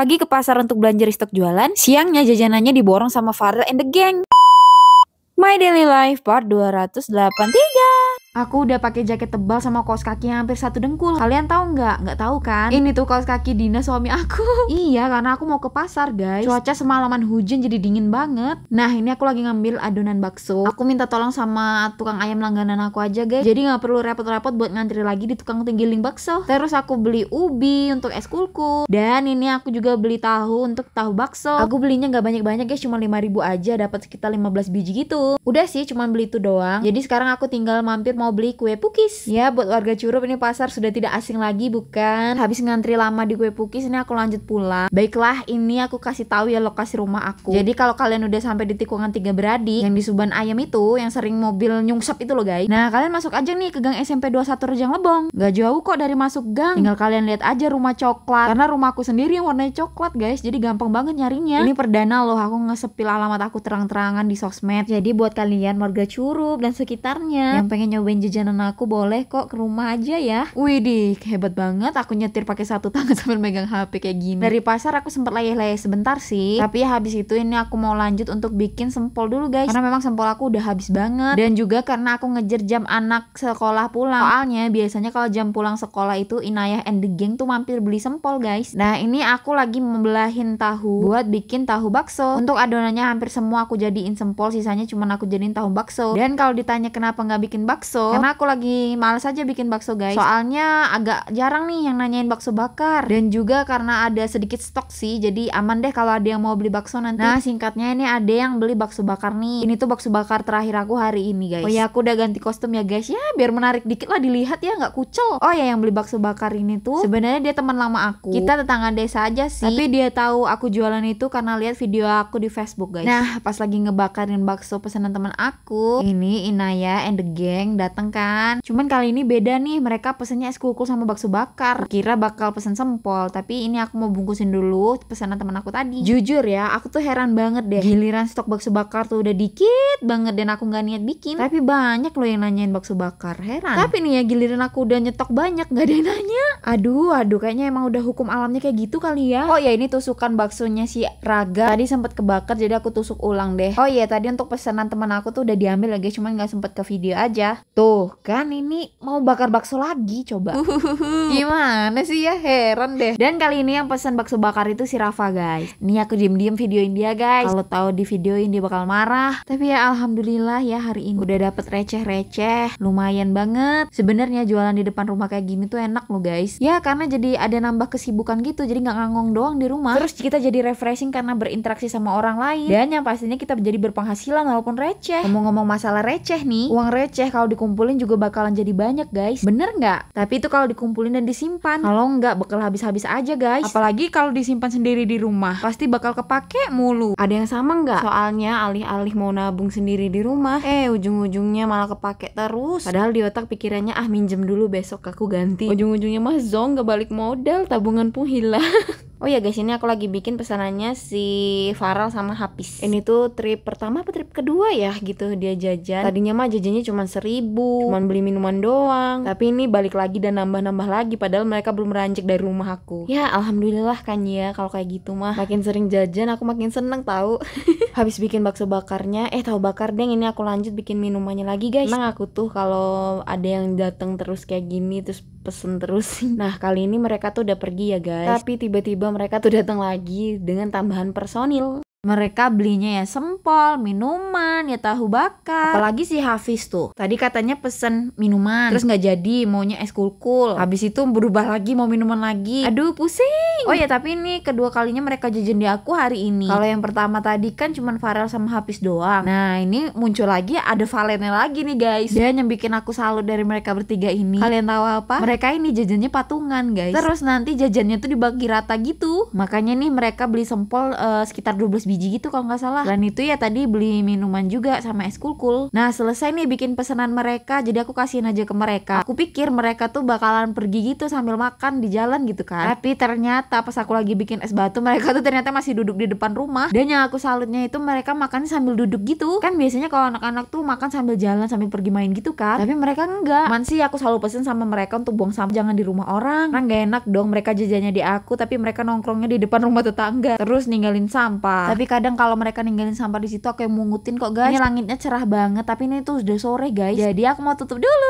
Pagi ke pasar untuk belanja restock jualan, siangnya jajanannya diborong sama Farel and the gang. My Daily Life Part 283 Aku udah pakai jaket tebal sama kaos kaki yang hampir satu dengkul. Kalian tahu nggak? Nggak tahu kan? Ini tuh kaos kaki Dina suami aku. iya, karena aku mau ke pasar, guys. Cuaca semalaman hujan jadi dingin banget. Nah, ini aku lagi ngambil adonan bakso. Aku minta tolong sama tukang ayam langganan aku aja, guys. Jadi nggak perlu repot-repot buat ngantri lagi di tukang tinggiling bakso. Terus aku beli ubi untuk es kulku. Dan ini aku juga beli tahu untuk tahu bakso. Aku belinya nggak banyak-banyak, guys. Cuma 5000 aja, dapat sekitar 15 biji gitu. Udah sih, cuma beli itu doang. Jadi sekarang aku tinggal mampir mau beli kue pukis. Ya, buat warga Curup ini pasar sudah tidak asing lagi bukan? Habis ngantri lama di kue pukis ini aku lanjut pulang. Baiklah, ini aku kasih tahu ya lokasi rumah aku. Jadi kalau kalian udah sampai di tikungan tiga beradi yang di Suban Ayam itu yang sering mobil nyungsep itu loh guys. Nah, kalian masuk aja nih ke gang SMP 21 Rejang Lebong. Gak jauh kok dari masuk gang. Tinggal kalian lihat aja rumah coklat. Karena rumahku sendiri yang warnanya coklat guys, jadi gampang banget nyarinya. Ini perdana loh aku ngesepil alamat aku terang-terangan di sosmed. Jadi buat kalian warga Curup dan sekitarnya yang pengen nyoba bawain jajanan aku boleh kok ke rumah aja ya. Widih, hebat banget aku nyetir pakai satu tangan sambil megang HP kayak gini. Dari pasar aku sempat layeh-layeh sebentar sih, tapi ya habis itu ini aku mau lanjut untuk bikin sempol dulu guys. Karena memang sempol aku udah habis banget dan juga karena aku ngejar jam anak sekolah pulang. Soalnya biasanya kalau jam pulang sekolah itu Inayah and the gang tuh mampir beli sempol guys. Nah, ini aku lagi membelahin tahu buat bikin tahu bakso. Untuk adonannya hampir semua aku jadiin sempol, sisanya cuma aku jadiin tahu bakso. Dan kalau ditanya kenapa nggak bikin bakso, bakso karena aku lagi males aja bikin bakso guys. Soalnya agak jarang nih yang nanyain bakso bakar dan juga karena ada sedikit stok sih jadi aman deh kalau ada yang mau beli bakso nanti. Nah, singkatnya ini ada yang beli bakso bakar nih. Ini tuh bakso bakar terakhir aku hari ini guys. Oh ya, aku udah ganti kostum ya guys ya biar menarik dikit lah dilihat ya nggak kucel. Oh ya yang beli bakso bakar ini tuh sebenarnya dia teman lama aku. Kita tetangga desa aja sih. Tapi dia tahu aku jualan itu karena lihat video aku di Facebook guys. Nah, pas lagi ngebakarin bakso pesanan teman aku, ini Inaya and the gang datang dateng kan. Cuman kali ini beda nih, mereka pesennya es kuku sama bakso bakar. Kira bakal pesen sempol, tapi ini aku mau bungkusin dulu pesanan teman aku tadi. Jujur ya, aku tuh heran banget deh. Giliran stok bakso bakar tuh udah dikit banget dan aku nggak niat bikin. Tapi banyak loh yang nanyain bakso bakar, heran. Tapi nih ya giliran aku udah nyetok banyak nggak ada yang nanya. Aduh, aduh kayaknya emang udah hukum alamnya kayak gitu kali ya. Oh ya ini tusukan baksonya si Raga. Tadi sempat kebakar jadi aku tusuk ulang deh. Oh iya tadi untuk pesanan teman aku tuh udah diambil lagi cuman nggak sempet ke video aja. Tuh kan ini mau bakar bakso lagi coba. Uhuhuhu. Gimana sih ya heran deh. Dan kali ini yang pesan bakso bakar itu si Rafa guys. Nih aku diem-diem videoin dia guys. Kalau tahu di videoin dia bakal marah. Tapi ya alhamdulillah ya hari ini udah dapet receh-receh. Lumayan banget. Sebenarnya jualan di depan rumah kayak gini tuh enak loh guys guys. Ya karena jadi ada nambah kesibukan gitu jadi nggak ngangong doang di rumah. Terus kita jadi refreshing karena berinteraksi sama orang lain dan yang pastinya kita jadi berpenghasilan walaupun receh. Ngomong-ngomong masalah receh nih, uang receh kalau dikumpulin juga bakalan jadi banyak guys. Bener nggak? Tapi itu kalau dikumpulin dan disimpan. Kalau nggak bakal habis-habis aja guys. Apalagi kalau disimpan sendiri di rumah pasti bakal kepake mulu. Ada yang sama nggak? Soalnya alih-alih mau nabung sendiri di rumah, eh ujung-ujungnya malah kepake terus. Padahal di otak pikirannya ah minjem dulu besok aku ganti. Ujung-ujungnya mah zonk gak balik modal tabungan pun hilang Oh ya guys, ini aku lagi bikin pesanannya si Farel sama Hapis. Ini tuh trip pertama apa trip kedua ya gitu dia jajan. Tadinya mah jajannya cuma seribu, cuma beli minuman doang. Tapi ini balik lagi dan nambah-nambah lagi padahal mereka belum rancik dari rumah aku. Ya alhamdulillah kan ya kalau kayak gitu mah. Makin sering jajan aku makin seneng tahu. Habis bikin bakso bakarnya, eh tahu bakar deng ini aku lanjut bikin minumannya lagi guys. Emang aku tuh kalau ada yang dateng terus kayak gini terus pesen terus Nah kali ini mereka tuh udah pergi ya guys. Tapi tiba-tiba mereka tuh datang lagi dengan tambahan personil mereka belinya ya sempol, minuman, ya tahu bakar. Apalagi si Hafiz tuh. Tadi katanya pesen minuman, terus nggak jadi, maunya es kulkul. Habis itu berubah lagi mau minuman lagi. Aduh, pusing. Oh ya, tapi ini kedua kalinya mereka jajan di aku hari ini. Kalau yang pertama tadi kan cuma Farel sama Hafiz doang. Nah, ini muncul lagi ada Valennya lagi nih, guys. Dia yang bikin aku salut dari mereka bertiga ini. Kalian tahu apa? Mereka ini jajannya patungan, guys. Terus nanti jajannya tuh dibagi rata gitu. Makanya nih mereka beli sempol uh, sekitar 12 biji gitu kalau nggak salah. Dan itu ya tadi beli minuman juga sama es kulkul. Nah selesai nih bikin pesanan mereka, jadi aku kasihin aja ke mereka. Aku pikir mereka tuh bakalan pergi gitu sambil makan di jalan gitu kan. Tapi ternyata pas aku lagi bikin es batu mereka tuh ternyata masih duduk di depan rumah. Dan yang aku salutnya itu mereka makan sambil duduk gitu. Kan biasanya kalau anak-anak tuh makan sambil jalan sambil pergi main gitu kan. Tapi mereka enggak. sih aku selalu pesen sama mereka untuk buang sampah jangan di rumah orang. kan gak enak dong mereka jajannya di aku tapi mereka nongkrongnya di depan rumah tetangga. Terus ninggalin sampah. Tapi tapi kadang kalau mereka ninggalin sampah di situ aku yang mungutin kok guys ini langitnya cerah banget tapi ini tuh sudah sore guys jadi aku mau tutup dulu